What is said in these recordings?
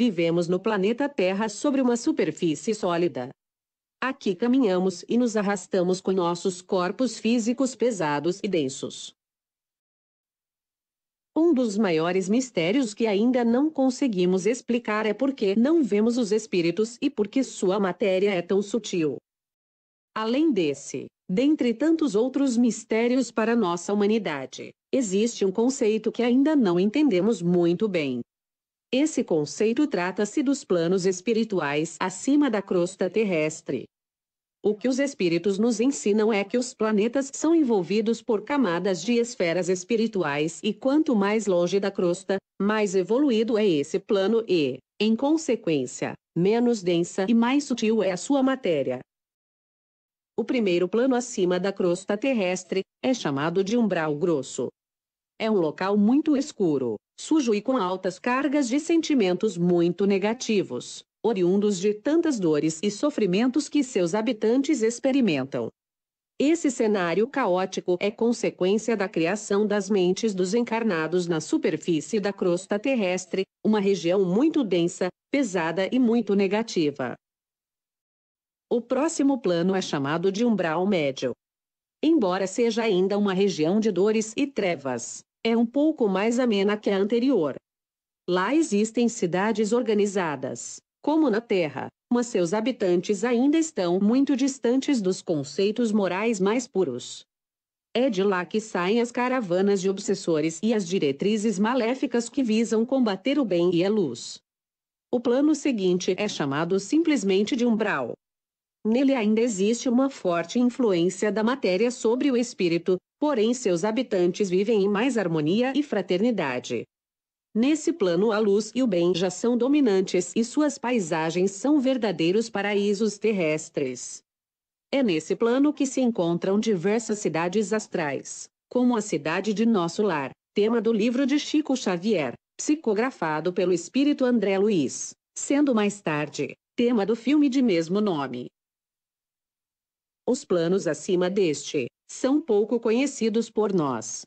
Vivemos no planeta Terra sobre uma superfície sólida. Aqui caminhamos e nos arrastamos com nossos corpos físicos pesados e densos. Um dos maiores mistérios que ainda não conseguimos explicar é por que não vemos os espíritos e por que sua matéria é tão sutil. Além desse, dentre tantos outros mistérios para nossa humanidade, existe um conceito que ainda não entendemos muito bem, esse conceito trata-se dos planos espirituais acima da crosta terrestre. O que os espíritos nos ensinam é que os planetas são envolvidos por camadas de esferas espirituais e quanto mais longe da crosta, mais evoluído é esse plano e, em consequência, menos densa e mais sutil é a sua matéria. O primeiro plano acima da crosta terrestre é chamado de umbral grosso. É um local muito escuro, sujo e com altas cargas de sentimentos muito negativos, oriundos de tantas dores e sofrimentos que seus habitantes experimentam. Esse cenário caótico é consequência da criação das mentes dos encarnados na superfície da crosta terrestre, uma região muito densa, pesada e muito negativa. O próximo plano é chamado de umbral médio. Embora seja ainda uma região de dores e trevas, é um pouco mais amena que a anterior. Lá existem cidades organizadas, como na Terra, mas seus habitantes ainda estão muito distantes dos conceitos morais mais puros. É de lá que saem as caravanas de obsessores e as diretrizes maléficas que visam combater o bem e a luz. O plano seguinte é chamado simplesmente de umbral, Nele ainda existe uma forte influência da matéria sobre o espírito, porém seus habitantes vivem em mais harmonia e fraternidade. Nesse plano, a luz e o bem já são dominantes e suas paisagens são verdadeiros paraísos terrestres. É nesse plano que se encontram diversas cidades astrais, como a cidade de Nosso Lar, tema do livro de Chico Xavier, psicografado pelo espírito André Luiz, sendo mais tarde tema do filme de mesmo nome. Os planos acima deste são pouco conhecidos por nós.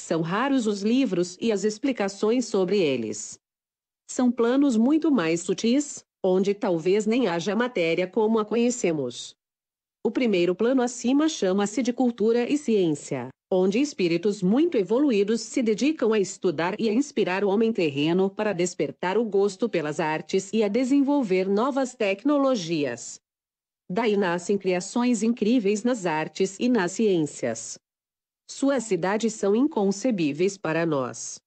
São raros os livros e as explicações sobre eles. São planos muito mais sutis, onde talvez nem haja matéria como a conhecemos. O primeiro plano acima chama-se de cultura e ciência, onde espíritos muito evoluídos se dedicam a estudar e a inspirar o homem terreno para despertar o gosto pelas artes e a desenvolver novas tecnologias. Daí nascem criações incríveis nas artes e nas ciências. Suas cidades são inconcebíveis para nós.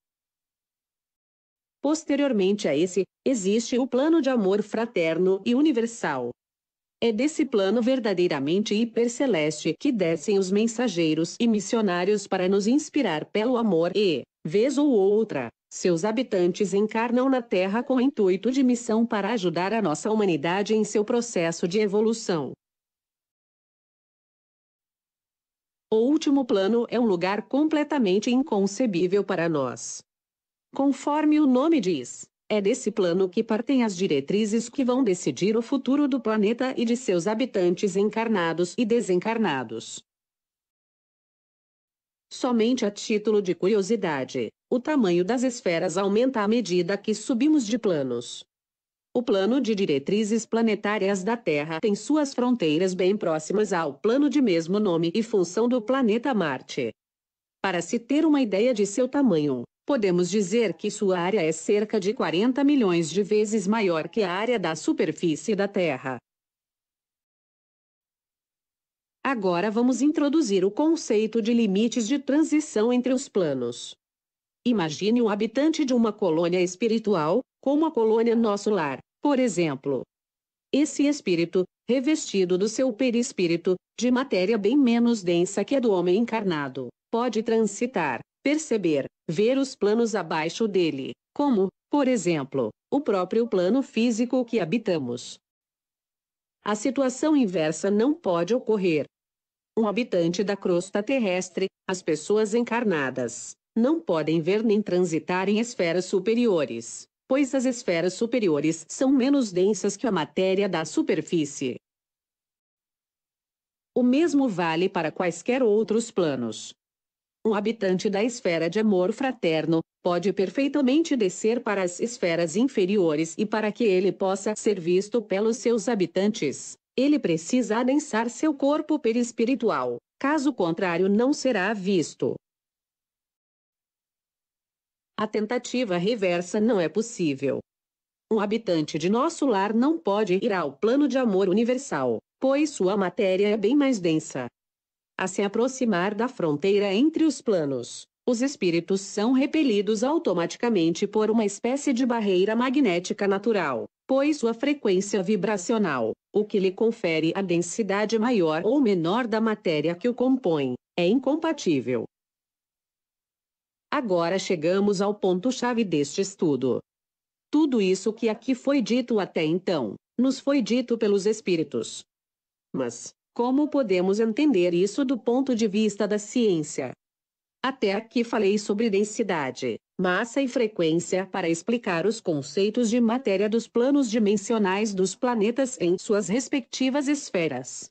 Posteriormente a esse, existe o plano de amor fraterno e universal. É desse plano verdadeiramente hiperceleste que descem os mensageiros e missionários para nos inspirar pelo amor e, vez ou outra, seus habitantes encarnam na Terra com o intuito de missão para ajudar a nossa humanidade em seu processo de evolução. O último plano é um lugar completamente inconcebível para nós. Conforme o nome diz, é desse plano que partem as diretrizes que vão decidir o futuro do planeta e de seus habitantes encarnados e desencarnados. Somente a título de curiosidade, o tamanho das esferas aumenta à medida que subimos de planos. O plano de diretrizes planetárias da Terra tem suas fronteiras bem próximas ao plano de mesmo nome e função do planeta Marte. Para se ter uma ideia de seu tamanho, podemos dizer que sua área é cerca de 40 milhões de vezes maior que a área da superfície da Terra. Agora vamos introduzir o conceito de limites de transição entre os planos. Imagine um habitante de uma colônia espiritual, como a colônia Nosso Lar, por exemplo. Esse espírito, revestido do seu perispírito, de matéria bem menos densa que a do homem encarnado, pode transitar, perceber, ver os planos abaixo dele, como, por exemplo, o próprio plano físico que habitamos. A situação inversa não pode ocorrer, um habitante da crosta terrestre, as pessoas encarnadas não podem ver nem transitar em esferas superiores, pois as esferas superiores são menos densas que a matéria da superfície. O mesmo vale para quaisquer outros planos. Um habitante da esfera de amor fraterno pode perfeitamente descer para as esferas inferiores e para que ele possa ser visto pelos seus habitantes, ele precisa adensar seu corpo perispiritual, caso contrário não será visto. A tentativa reversa não é possível. Um habitante de nosso lar não pode ir ao plano de amor universal, pois sua matéria é bem mais densa. A se aproximar da fronteira entre os planos, os espíritos são repelidos automaticamente por uma espécie de barreira magnética natural, pois sua frequência vibracional o que lhe confere a densidade maior ou menor da matéria que o compõe, é incompatível. Agora chegamos ao ponto-chave deste estudo. Tudo isso que aqui foi dito até então, nos foi dito pelos espíritos. Mas, como podemos entender isso do ponto de vista da ciência? Até aqui falei sobre densidade, massa e frequência para explicar os conceitos de matéria dos planos dimensionais dos planetas em suas respectivas esferas.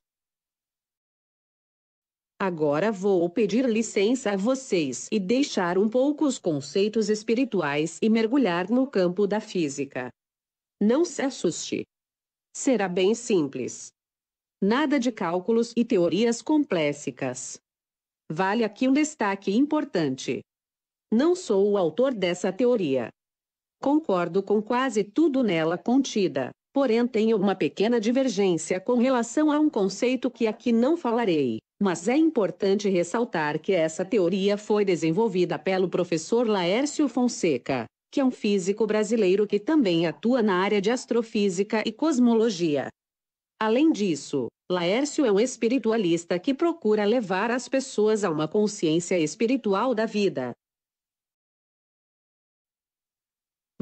Agora vou pedir licença a vocês e deixar um pouco os conceitos espirituais e mergulhar no campo da física. Não se assuste. Será bem simples. Nada de cálculos e teorias complexas. Vale aqui um destaque importante. Não sou o autor dessa teoria. Concordo com quase tudo nela contida, porém tenho uma pequena divergência com relação a um conceito que aqui não falarei. Mas é importante ressaltar que essa teoria foi desenvolvida pelo professor Laércio Fonseca, que é um físico brasileiro que também atua na área de astrofísica e cosmologia. Além disso, Laércio é um espiritualista que procura levar as pessoas a uma consciência espiritual da vida,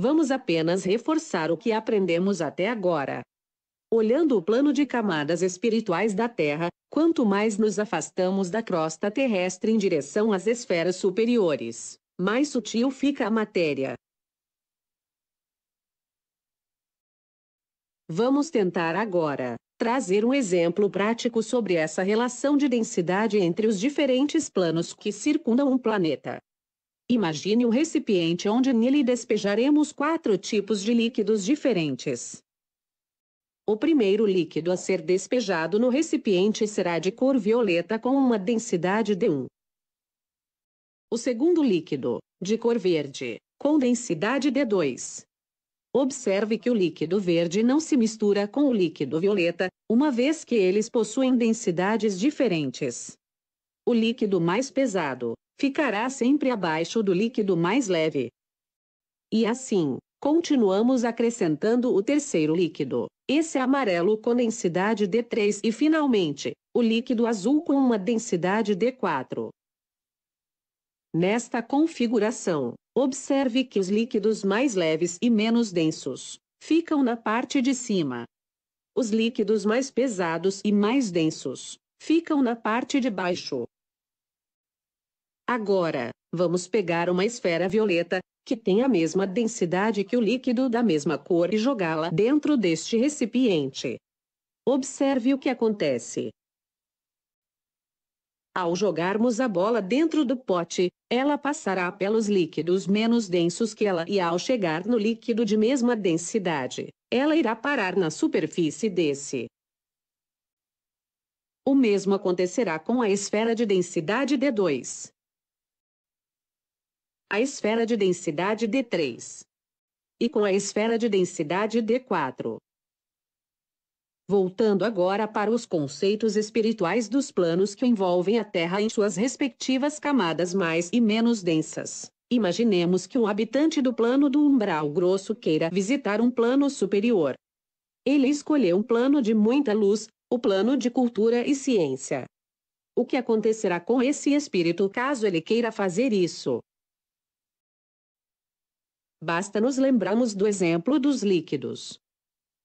Vamos apenas reforçar o que aprendemos até agora. Olhando o plano de camadas espirituais da Terra, quanto mais nos afastamos da crosta terrestre em direção às esferas superiores, mais sutil fica a matéria. Vamos tentar agora trazer um exemplo prático sobre essa relação de densidade entre os diferentes planos que circundam um planeta. Imagine o recipiente onde nele despejaremos quatro tipos de líquidos diferentes. O primeiro líquido a ser despejado no recipiente será de cor violeta com uma densidade de 1. O segundo líquido, de cor verde, com densidade de 2. Observe que o líquido verde não se mistura com o líquido violeta, uma vez que eles possuem densidades diferentes. O líquido mais pesado, ficará sempre abaixo do líquido mais leve. E assim, continuamos acrescentando o terceiro líquido, esse amarelo com densidade D3 e finalmente, o líquido azul com uma densidade D4. Nesta configuração, observe que os líquidos mais leves e menos densos ficam na parte de cima. Os líquidos mais pesados e mais densos ficam na parte de baixo. Agora, vamos pegar uma esfera violeta, que tem a mesma densidade que o líquido da mesma cor e jogá-la dentro deste recipiente. Observe o que acontece. Ao jogarmos a bola dentro do pote, ela passará pelos líquidos menos densos que ela e ao chegar no líquido de mesma densidade, ela irá parar na superfície desse. O mesmo acontecerá com a esfera de densidade D2 a esfera de densidade D3 e com a esfera de densidade D4. Voltando agora para os conceitos espirituais dos planos que envolvem a Terra em suas respectivas camadas mais e menos densas. Imaginemos que um habitante do plano do umbral grosso queira visitar um plano superior. Ele escolheu um plano de muita luz, o plano de cultura e ciência. O que acontecerá com esse espírito caso ele queira fazer isso? Basta nos lembrarmos do exemplo dos líquidos.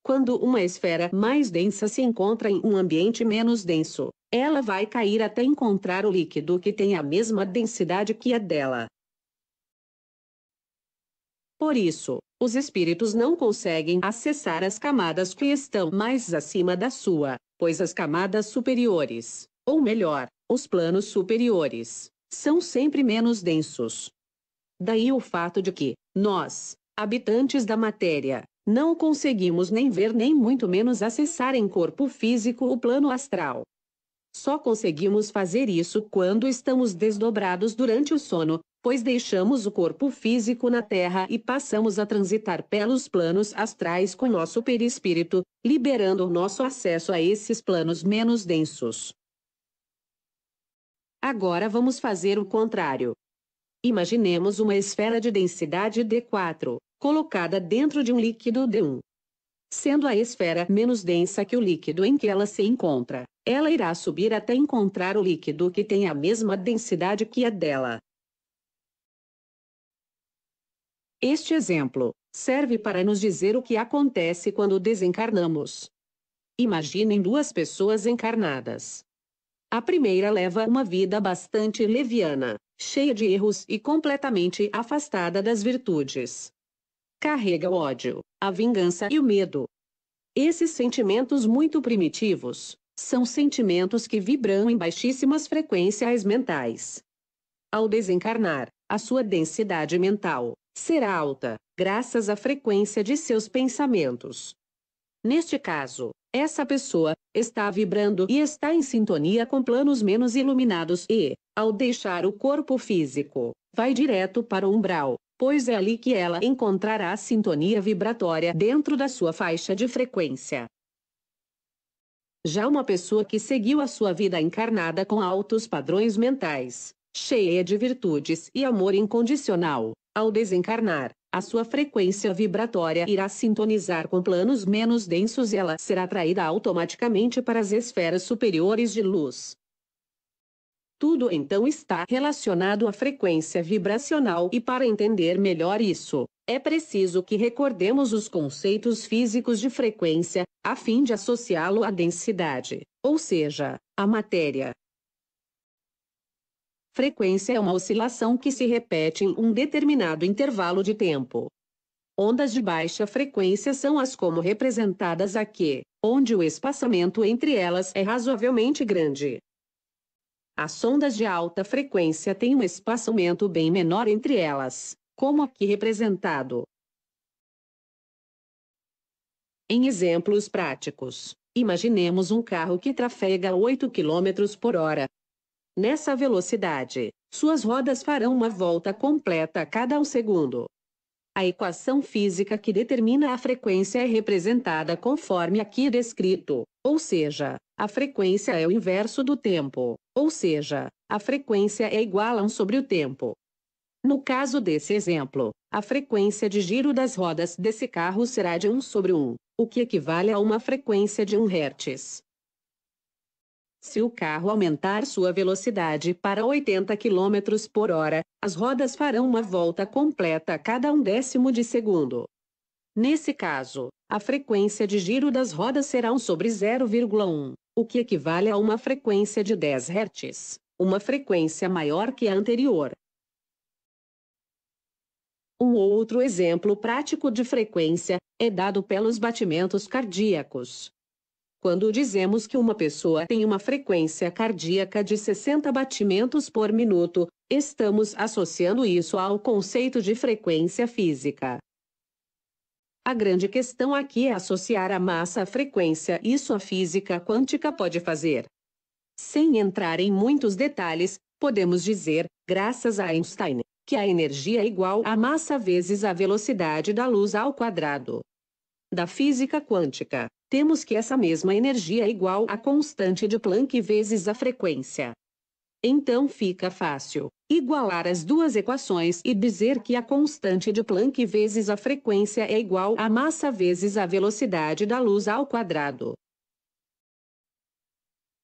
Quando uma esfera mais densa se encontra em um ambiente menos denso, ela vai cair até encontrar o líquido que tem a mesma densidade que a dela. Por isso, os espíritos não conseguem acessar as camadas que estão mais acima da sua, pois as camadas superiores, ou melhor, os planos superiores, são sempre menos densos. Daí o fato de que, nós, habitantes da matéria, não conseguimos nem ver nem muito menos acessar em corpo físico o plano astral. Só conseguimos fazer isso quando estamos desdobrados durante o sono, pois deixamos o corpo físico na Terra e passamos a transitar pelos planos astrais com nosso perispírito, liberando o nosso acesso a esses planos menos densos. Agora vamos fazer o contrário. Imaginemos uma esfera de densidade D4, colocada dentro de um líquido D1. Sendo a esfera menos densa que o líquido em que ela se encontra, ela irá subir até encontrar o líquido que tem a mesma densidade que a dela. Este exemplo serve para nos dizer o que acontece quando desencarnamos. Imaginem duas pessoas encarnadas. A primeira leva uma vida bastante leviana, cheia de erros e completamente afastada das virtudes. Carrega o ódio, a vingança e o medo. Esses sentimentos muito primitivos são sentimentos que vibram em baixíssimas frequências mentais. Ao desencarnar, a sua densidade mental será alta, graças à frequência de seus pensamentos. Neste caso, essa pessoa está vibrando e está em sintonia com planos menos iluminados e, ao deixar o corpo físico, vai direto para o umbral, pois é ali que ela encontrará a sintonia vibratória dentro da sua faixa de frequência. Já uma pessoa que seguiu a sua vida encarnada com altos padrões mentais, cheia de virtudes e amor incondicional, ao desencarnar, a sua frequência vibratória irá sintonizar com planos menos densos e ela será atraída automaticamente para as esferas superiores de luz. Tudo então está relacionado à frequência vibracional e para entender melhor isso, é preciso que recordemos os conceitos físicos de frequência, a fim de associá-lo à densidade, ou seja, à matéria, Frequência é uma oscilação que se repete em um determinado intervalo de tempo. Ondas de baixa frequência são as como representadas aqui, onde o espaçamento entre elas é razoavelmente grande. As ondas de alta frequência têm um espaçamento bem menor entre elas, como aqui representado. Em exemplos práticos, imaginemos um carro que trafega 8 km por hora, Nessa velocidade, suas rodas farão uma volta completa a cada um segundo. A equação física que determina a frequência é representada conforme aqui descrito, ou seja, a frequência é o inverso do tempo, ou seja, a frequência é igual a 1 sobre o tempo. No caso desse exemplo, a frequência de giro das rodas desse carro será de 1 sobre 1, o que equivale a uma frequência de 1 Hz se o carro aumentar sua velocidade para 80 km por hora, as rodas farão uma volta completa a cada um décimo de segundo. Nesse caso, a frequência de giro das rodas será 1 sobre 0,1, o que equivale a uma frequência de 10 Hz, uma frequência maior que a anterior. Um outro exemplo prático de frequência é dado pelos batimentos cardíacos. Quando dizemos que uma pessoa tem uma frequência cardíaca de 60 batimentos por minuto, estamos associando isso ao conceito de frequência física. A grande questão aqui é associar a massa à frequência, isso a física quântica pode fazer. Sem entrar em muitos detalhes, podemos dizer, graças a Einstein, que a energia é igual à massa vezes a velocidade da luz ao quadrado. Da física quântica, temos que essa mesma energia é igual à constante de Planck vezes a frequência. Então fica fácil igualar as duas equações e dizer que a constante de Planck vezes a frequência é igual à massa vezes a velocidade da luz ao quadrado.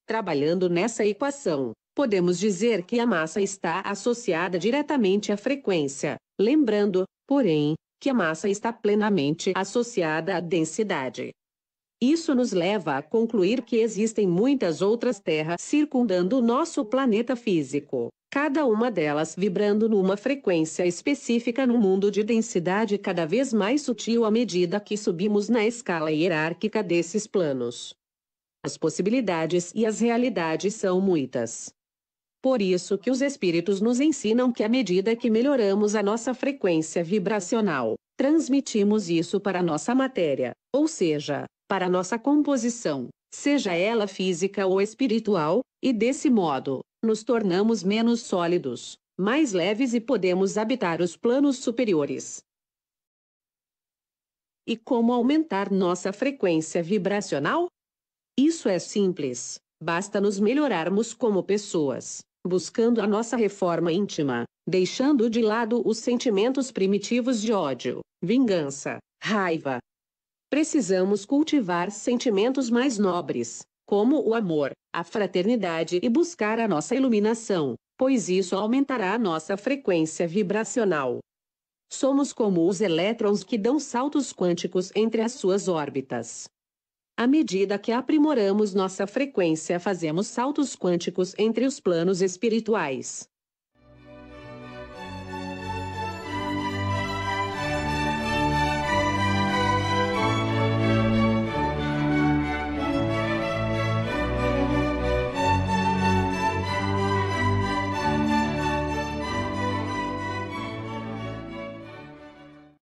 Trabalhando nessa equação, podemos dizer que a massa está associada diretamente à frequência, lembrando, porém, que a massa está plenamente associada à densidade. Isso nos leva a concluir que existem muitas outras terras circundando o nosso planeta físico, cada uma delas vibrando numa frequência específica num mundo de densidade cada vez mais sutil à medida que subimos na escala hierárquica desses planos. As possibilidades e as realidades são muitas. Por isso que os espíritos nos ensinam que à medida que melhoramos a nossa frequência vibracional, transmitimos isso para a nossa matéria, ou seja, para nossa composição, seja ela física ou espiritual, e desse modo, nos tornamos menos sólidos, mais leves e podemos habitar os planos superiores. E como aumentar nossa frequência vibracional? Isso é simples, basta nos melhorarmos como pessoas, buscando a nossa reforma íntima, deixando de lado os sentimentos primitivos de ódio, vingança, raiva, precisamos cultivar sentimentos mais nobres, como o amor, a fraternidade e buscar a nossa iluminação, pois isso aumentará a nossa frequência vibracional. Somos como os elétrons que dão saltos quânticos entre as suas órbitas. À medida que aprimoramos nossa frequência, fazemos saltos quânticos entre os planos espirituais.